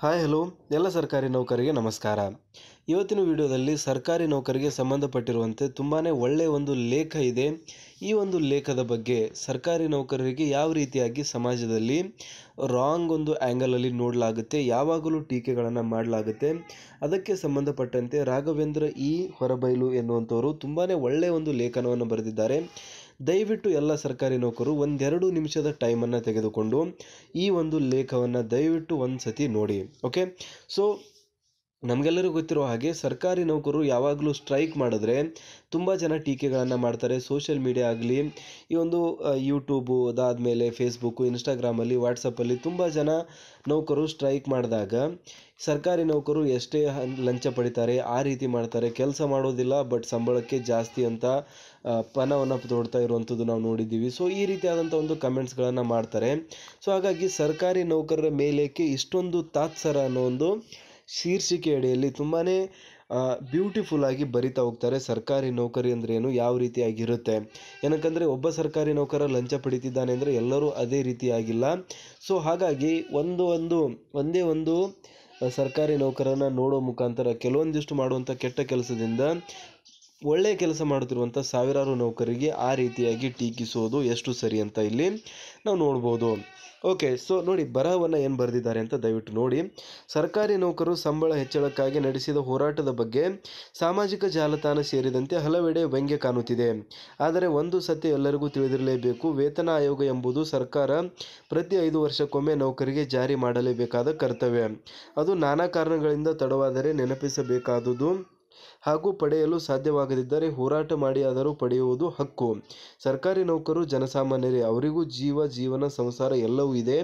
Hi hello ಎಲ್ಲ ಸರ್ಕಾರಿ ನೌಕರಿಗೆ ನಮಸ್ಕಾರ ಇವತ್ತಿನ ವಿಡಿಯೋದಲ್ಲಿ ಸರ್ಕಾರಿ ನೌಕರಿಗೆ ಸಂಬಂಧಪಟ್ಟಿರುವಂತೆ ತುಂಬಾ ಒಳ್ಳೆಯ ಒಂದು ಲೇಖ ಇದೆ ಈ ಒಂದು ಲೇಖದ ಬಗ್ಗೆ ಸರ್ಕಾರಿ ನೌಕರರಿಗೆ ಯಾವ ರೀತಿಯಾಗಿ ಸಮಾಜದಲ್ಲಿ ರಾಂಗ್ ಒಂದು ಆ್ಯಂಗಲಲ್ಲಿ ನೋಡಲಾಗುತ್ತೆ ಯಾವಾಗಲೂ ಟೀಕೆಗಳನ್ನು ಮಾಡಲಾಗುತ್ತೆ ಅದಕ್ಕೆ ಸಂಬಂಧಪಟ್ಟಂತೆ ರಾಘವೇಂದ್ರ ಇ ಹೊರಬೈಲು ಎನ್ನುವಂಥವರು ತುಂಬಾ ಒಳ್ಳೆಯ ಒಂದು ಲೇಖನವನ್ನು ಬರೆದಿದ್ದಾರೆ ದಯವಿಟ್ಟು ಎಲ್ಲ ಸರ್ಕಾರಿ ನೌಕರು ಒಂದೆರಡು ನಿಮಿಷದ ಟೈಮನ್ನು ತೆಗೆದುಕೊಂಡು ಈ ಒಂದು ಲೇಖವನ್ನು ದಯವಿಟ್ಟು ಒಂದು ಸತಿ ನೋಡಿ ಓಕೆ ಸೊ ನಮಗೆಲ್ಲರಿಗೂ ಗೊತ್ತಿರುವ ಹಾಗೆ ಸರ್ಕಾರಿ ನೌಕರರು ಯಾವಾಗಲೂ ಸ್ಟ್ರೈಕ್ ಮಾಡಿದ್ರೆ ತುಂಬ ಜನ ಟೀಕೆಗಳನ್ನು ಮಾಡ್ತಾರೆ ಸೋಷಿಯಲ್ ಮೀಡಿಯಾ ಆಗಲಿ ಈ ಒಂದು ಯೂಟ್ಯೂಬು ಅದಾದಮೇಲೆ ಫೇಸ್ಬುಕ್ಕು ಇನ್ಸ್ಟಾಗ್ರಾಮಲ್ಲಿ ವಾಟ್ಸಪ್ಪಲ್ಲಿ ತುಂಬ ಜನ ನೌಕರರು ಸ್ಟ್ರೈಕ್ ಮಾಡಿದಾಗ ಸರ್ಕಾರಿ ನೌಕರರು ಎಷ್ಟೇ ಲಂಚ ಪಡಿತಾರೆ ಆ ರೀತಿ ಮಾಡ್ತಾರೆ ಕೆಲಸ ಮಾಡೋದಿಲ್ಲ ಬಟ್ ಸಂಬಳಕ್ಕೆ ಜಾಸ್ತಿ ಅಂತ ಪಣವನ್ನು ತೋಡ್ತಾ ಇರುವಂಥದ್ದು ನಾವು ನೋಡಿದ್ದೀವಿ ಸೊ ಈ ರೀತಿಯಾದಂಥ ಒಂದು ಕಮೆಂಟ್ಸ್ಗಳನ್ನು ಮಾಡ್ತಾರೆ ಸೊ ಹಾಗಾಗಿ ಸರ್ಕಾರಿ ನೌಕರರ ಮೇಲೇಕೆ ಇಷ್ಟೊಂದು ತಾತ್ಸರ ಅನ್ನೋ ಒಂದು ಶೀರ್ಷಿಕೆ ಅಡಿಯಲ್ಲಿ ತುಂಬಾ ಬ್ಯೂಟಿಫುಲ್ಲಾಗಿ ಬರಿತಾ ಹೋಗ್ತಾರೆ ಸರ್ಕಾರಿ ನೌಕರಿ ಅಂದ್ರೇನು ಯಾವ ರೀತಿಯಾಗಿರುತ್ತೆ ಏನಕ್ಕಂದರೆ ಒಬ್ಬ ಸರ್ಕಾರಿ ನೌಕರ ಲಂಚ ಪಡಿತಿದ್ದಾನೆ ಅಂದರೆ ಎಲ್ಲರೂ ಅದೇ ರೀತಿಯಾಗಿಲ್ಲ ಸೊ ಹಾಗಾಗಿ ಒಂದು ಒಂದು ಒಂದೇ ಒಂದು ಸರ್ಕಾರಿ ನೌಕರನ ನೋಡೋ ಮುಖಾಂತರ ಕೆಲವೊಂದಿಷ್ಟು ಮಾಡುವಂಥ ಕೆಟ್ಟ ಕೆಲಸದಿಂದ ಒಳ್ಳೆಯ ಕೆಲಸ ಮಾಡುತ್ತಿರುವಂಥ ಸಾವಿರಾರು ನೌಕರಿಗೆ ಆ ರೀತಿಯಾಗಿ ಟೀಕಿಸೋದು ಎಷ್ಟು ಸರಿ ಅಂತ ಇಲ್ಲಿ ನಾವು ನೋಡ್ಬೋದು ಓಕೆ ಸೊ ನೋಡಿ ಬರಹವನ್ನು ಏನು ಬರೆದಿದ್ದಾರೆ ಅಂತ ದಯವಿಟ್ಟು ನೋಡಿ ಸರ್ಕಾರಿ ನೌಕರು ಸಂಬಳ ಹೆಚ್ಚಳಕ್ಕಾಗಿ ನಡೆಸಿದ ಹೋರಾಟದ ಬಗ್ಗೆ ಸಾಮಾಜಿಕ ಜಾಲತಾಣ ಸೇರಿದಂತೆ ಹಲವೆಡೆ ವ್ಯಂಗ್ಯ ಕಾಣುತ್ತಿದೆ ಆದರೆ ಒಂದು ಸತ್ಯ ಎಲ್ಲರಿಗೂ ತಿಳಿದಿರಲೇಬೇಕು ವೇತನ ಆಯೋಗ ಎಂಬುದು ಸರ್ಕಾರ ಪ್ರತಿ ಐದು ವರ್ಷಕ್ಕೊಮ್ಮೆ ನೌಕರಿಗೆ ಜಾರಿ ಮಾಡಲೇಬೇಕಾದ ಕರ್ತವ್ಯ ಅದು ನಾನಾ ಕಾರಣಗಳಿಂದ ತಡವಾದರೆ ನೆನಪಿಸಬೇಕಾದುದು ಹಾಗೂ ಪಡೆಯಲು ಸಾಧ್ಯವಾಗದಿದ್ದರೆ ಹೋರಾಟ ಮಾಡಿ ಆದರೂ ಪಡೆಯುವುದು ಹಕ್ಕು. ಸರ್ಕಾರಿ ನೌಕರು ಜನಸಾಮಾನ್ಯರೇ. ಅವರಿಗೂ ಜೀವ, ಜೀವನ, ಸಂಸಾರ ಎಲ್ಲವೂ ಇದೆ.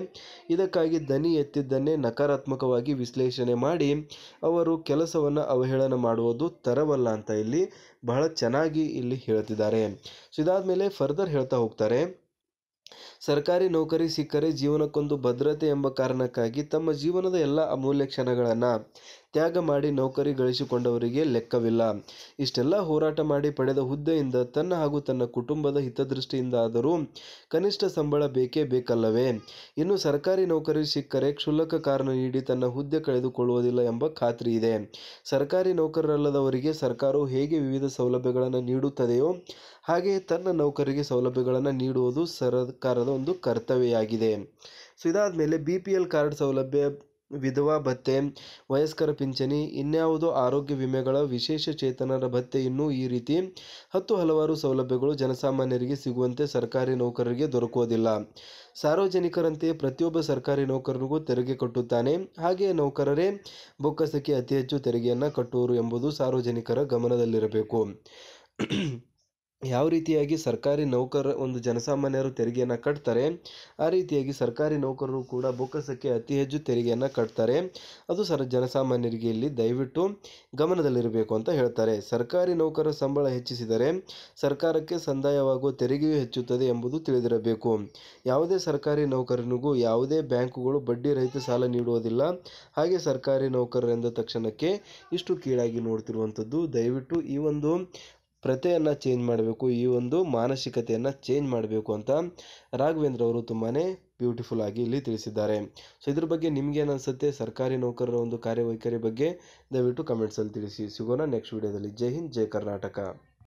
ಇದಕ್ಕಾಗಿ ದನಿ ಎತ್ತಿದ್ದನ್ನೇ ನಕಾರಾತ್ಮಕವಾಗಿ ವಿಶ್ಲೇಷಣೆ ಮಾಡಿ ಅವರು ಕೆಲಸವನ್ನು ಅವಹೇಳನ ಮಾಡುವುದು ತರವಲ್ಲ ಅಂತ ಇಲ್ಲಿ ಬಹಳ ಚೆನ್ನಾಗಿ ಇಲ್ಲಿ ಹೇಳ್ತಿದ್ದಾರೆ. ಸೊ ಮೇಲೆ ಫರ್ದರ್ ಹೇಳ್ತಾ ಹೋಗ್ತಾರೆ. ಸರ್ಕಾರಿ ನೌಕರಿ ಸಿಕ್ಕರೆ ಜೀವನಕ್ಕೊಂದು ಭದ್ರತೆ ಎಂಬ ಕಾರಣಕ್ಕಾಗಿ ತಮ್ಮ ಜೀವನದ ಎಲ್ಲ ಅಮೂಲ್ಯ ಕ್ಷಣಗಳನ್ನು ತ್ಯಾಗ ಮಾಡಿ ನೌಕರಿ ಗಳಿಸಿಕೊಂಡವರಿಗೆ ಲೆಕ್ಕವಿಲ್ಲ. ಇಷ್ಟೆಲ್ಲ ಹೋರಾಟ ಮಾಡಿ ಪಡೆದ ಹುದ್ದೆಯಿಂದ ತನ್ನ ಹಾಗೂ ತನ್ನ ಕುಟುಂಬದ ಹಿತದೃಷ್ಟಿಯಿಂದಾದರೂ ಕನಿಷ್ಠ ಸಂಬಳ ಬೇಕೇ ಬೇಕಲ್ಲವೇ? ಇನ್ನು ಸರ್ಕಾರಿ ನೌಕರಿ ಸಿಕ್ಕರೆ ಕ್ಷುಲ್ಲಕ ಕಾರಣ ನೀಡಿ ತನ್ನ ಹುದ್ದೆ ಕಳೆದುಕೊಳ್ಳುವುದಿಲ್ಲ ಎಂಬ ಖಾತ್ರಿ ಇದೆ ಸರ್ಕಾರಿ ನೌಕರರಲ್ಲದವರಿಗೆ ಸರ್ಕಾರವು ಹೇಗೆ ವಿವಿಧ ಸೌಲಭ್ಯಗಳನ್ನು ನೀಡುತ್ತದೆಯೋ ಹಾಗೆಯೇ ತನ್ನ ನೌಕರಿಗೆ ಸೌಲಭ್ಯಗಳನ್ನು ನೀಡುವುದು ಸರ್ಕಾರದ ಒಂದು ಕರ್ತವ್ಯ ಆಗಿದೆ ಮೇಲೆ ಬಿ ಪಿ ಎಲ್ ಕಾರ್ಡ್ ಸೌಲಭ್ಯ ವಿಧವಾ ಭತ್ಯೆ ವಯಸ್ಕರ ಪಿಂಚಣಿ ಇನ್ಯಾವುದೋ ಆರೋಗ್ಯ ವಿಮೆಗಳ ವಿಶೇಷ ಚೇತನರ ಭತ್ಯೆ ಇನ್ನೂ ಈ ರೀತಿ ಹತ್ತು ಹಲವಾರು ಸೌಲಭ್ಯಗಳು ಜನಸಾಮಾನ್ಯರಿಗೆ ಸಿಗುವಂತೆ ಸರ್ಕಾರಿ ನೌಕರರಿಗೆ ದೊರಕುವುದಿಲ್ಲ ಸಾರ್ವಜನಿಕರಂತೆ ಪ್ರತಿಯೊಬ್ಬ ಸರ್ಕಾರಿ ನೌಕರರಿಗೂ ತೆರಿಗೆ ಕಟ್ಟುತ್ತಾನೆ ಹಾಗೆಯೇ ನೌಕರರೇ ಬೊಕ್ಕಸಕ್ಕೆ ಅತಿ ಹೆಚ್ಚು ತೆರಿಗೆಯನ್ನು ಕಟ್ಟುವರು ಎಂಬುದು ಸಾರ್ವಜನಿಕರ ಗಮನದಲ್ಲಿರಬೇಕು ಯಾವ ರೀತಿಯಾಗಿ ಸರ್ಕಾರಿ ನೌಕರ ಒಂದು ಜನಸಾಮಾನ್ಯರು ತೆರಿಗೆಯನ್ನು ಕಟ್ತಾರೆ ಆ ರೀತಿಯಾಗಿ ಸರ್ಕಾರಿ ನೌಕರರು ಕೂಡ ಬೊಕ್ಕಸಕ್ಕೆ ಅತಿ ಹೆಚ್ಚು ತೆರಿಗೆಯನ್ನು ಕಟ್ತಾರೆ ಅದು ಸರ್ ಜನಸಾಮಾನ್ಯರಿಗೆ ಇಲ್ಲಿ ದಯವಿಟ್ಟು ಗಮನದಲ್ಲಿರಬೇಕು ಅಂತ ಹೇಳ್ತಾರೆ ಸರ್ಕಾರಿ ನೌಕರರ ಸಂಬಳ ಹೆಚ್ಚಿಸಿದರೆ ಸರ್ಕಾರಕ್ಕೆ ಸಂದಾಯವಾಗುವ ತೆರಿಗೆಯೂ ಹೆಚ್ಚುತ್ತದೆ ಎಂಬುದು ತಿಳಿದಿರಬೇಕು ಯಾವುದೇ ಸರ್ಕಾರಿ ನೌಕರನಿಗೂ ಯಾವುದೇ ಬ್ಯಾಂಕುಗಳು ಬಡ್ಡಿ ರಹಿತ ಸಾಲ ನೀಡುವುದಿಲ್ಲ ಹಾಗೆ ಸರ್ಕಾರಿ ನೌಕರರೆಂದ ತಕ್ಷಣಕ್ಕೆ ಇಷ್ಟು ಕೀಳಾಗಿ ನೋಡ್ತಿರುವಂಥದ್ದು ದಯವಿಟ್ಟು ಈ ಒಂದು ಪ್ರತೆಯನ್ನು ಚೇಂಜ್ ಮಾಡಬೇಕು ಈ ಒಂದು ಮಾನಸಿಕತೆಯನ್ನು ಚೇಂಜ್ ಮಾಡಬೇಕು ಅಂತ ರಾಘವೇಂದ್ರ ಅವರು ತುಂಬಾ ಬ್ಯೂಟಿಫುಲ್ ಆಗಿ ಇಲ್ಲಿ ತಿಳಿಸಿದ್ದಾರೆ ಸೊ ಇದ್ರ ಬಗ್ಗೆ ನಿಮ್ಗೆ ಅನಿಸುತ್ತೆ ಸರ್ಕಾರಿ ನೌಕರರ ಒಂದು ಕಾರ್ಯವೈಖರಿ ಬಗ್ಗೆ ದಯವಿಟ್ಟು ಕಮೆಂಟ್ಸಲ್ಲಿ ತಿಳಿಸಿ ಸಿಗೋಣ ನೆಕ್ಸ್ಟ್ ವಿಡಿಯೋದಲ್ಲಿ ಜೈ ಹಿಂದ್ ಜೈ ಕರ್ನಾಟಕ